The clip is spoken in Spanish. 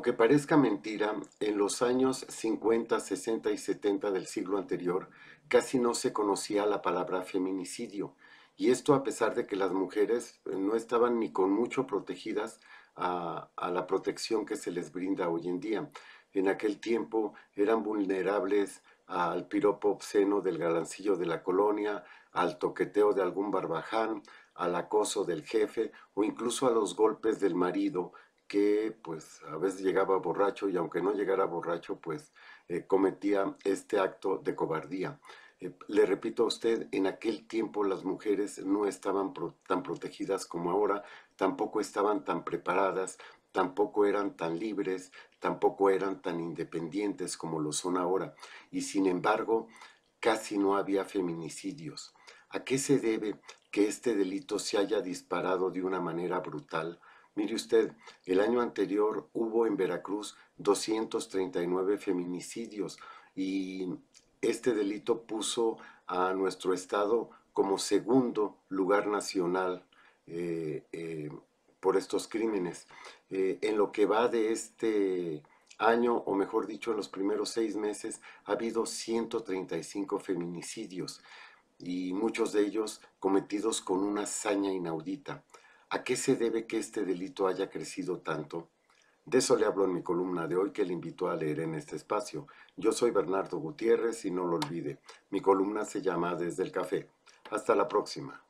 Aunque parezca mentira, en los años 50, 60 y 70 del siglo anterior casi no se conocía la palabra feminicidio, y esto a pesar de que las mujeres eh, no estaban ni con mucho protegidas a, la protección que se les brinda hoy en día. En aquel tiempo eran vulnerables al piropo obsceno del galancillo de la colonia, al toqueteo de algún barbaján, al acoso del jefe o incluso a los golpes del marido que pues a veces llegaba borracho y aunque no llegara borracho pues eh, cometía este acto de cobardía. Eh, le repito a usted, en aquel tiempo las mujeres no estaban tan protegidas como ahora, tampoco estaban tan preparadas, tampoco eran tan libres, tampoco eran tan independientes como lo son ahora. Y sin embargo, casi no había feminicidios. ¿A qué se debe que este delito se haya disparado de una manera brutal? Mire usted, el año anterior hubo en Veracruz 239 feminicidios y este delito puso a nuestro estado como segundo lugar nacional eh, eh, por estos crímenes. Eh, en lo que va de este año, o mejor dicho, en los primeros seis meses, ha habido 135 feminicidios y muchos de ellos cometidos con una hazaña inaudita. ¿A qué se debe que este delito haya crecido tanto? De eso le hablo en mi columna de hoy que le invito a leer en este espacio. Yo soy Bernardo Gutiérrez y no lo olvide. Mi columna se llama Desde el Café. Hasta la próxima.